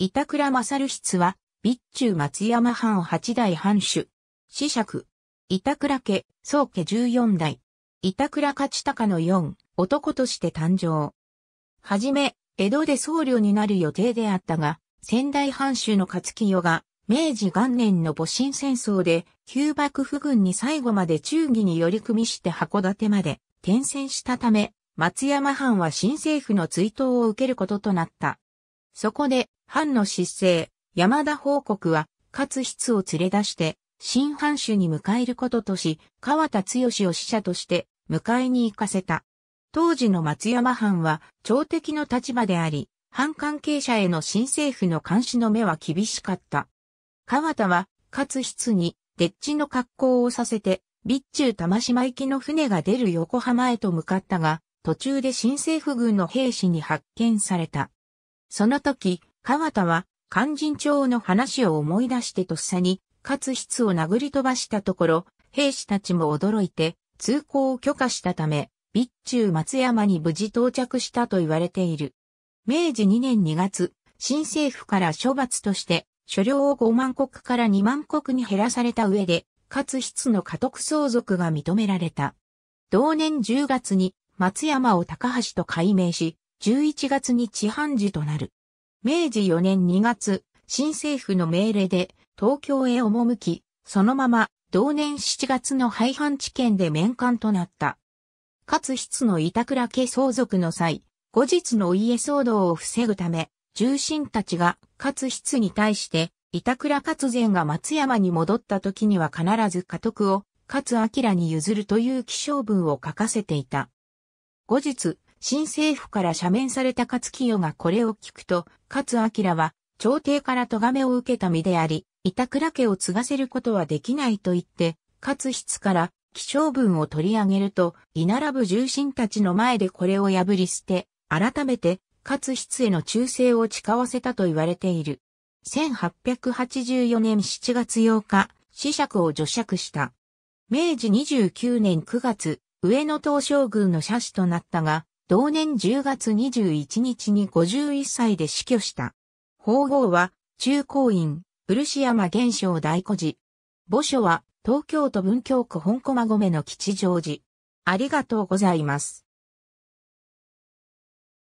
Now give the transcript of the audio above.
板倉勝室は、備中松山藩八代藩主。子爵。板倉家、宗家十四代。板倉勝隆の四、男として誕生。はじめ、江戸で僧侶になる予定であったが、仙台藩主の勝清が、明治元年の戊辰戦争で、旧幕府軍に最後まで忠義に寄り組みして函館まで転戦したため、松山藩は新政府の追悼を受けることとなった。そこで、藩の失政、山田報告は、勝筆を連れ出して、新藩主に迎えることとし、川田剛を使者として、迎えに行かせた。当時の松山藩は、朝敵の立場であり、藩関係者への新政府の監視の目は厳しかった。川田は、勝筆に、デッチの格好をさせて、備中玉島行きの船が出る横浜へと向かったが、途中で新政府軍の兵士に発見された。その時、川田は、勧進帳の話を思い出してとっさに、勝筆を殴り飛ばしたところ、兵士たちも驚いて、通行を許可したため、備中松山に無事到着したと言われている。明治2年2月、新政府から処罰として、所領を5万国から2万国に減らされた上で、勝筆の家督相続が認められた。同年10月に松山を高橋と改名し、11月に地判事となる。明治4年2月、新政府の命令で東京へ赴き、そのまま同年7月の廃藩置県で面官となった。勝室の板倉家相続の際、後日の家騒動を防ぐため、重臣たちが勝室に対して、板倉勝善が松山に戻った時には必ず家督を勝明に譲るという気象文を書かせていた。後日、新政府から赦免された勝清がこれを聞くと、勝明は、朝廷から咎めを受けた身であり、板倉家を継がせることはできないと言って、勝室から気象文を取り上げると、居並ぶ重臣たちの前でこれを破り捨て、改めて、勝室への忠誠を誓わせたと言われている。1884年7月8日、死者を除釈した。明治29年9月、上野東照軍の社史となったが、同年10月21日に51歳で死去した。法号は、中高院、漆山玄章大古寺。墓所は、東京都文京区本駒込の吉祥寺。ありがとうございます。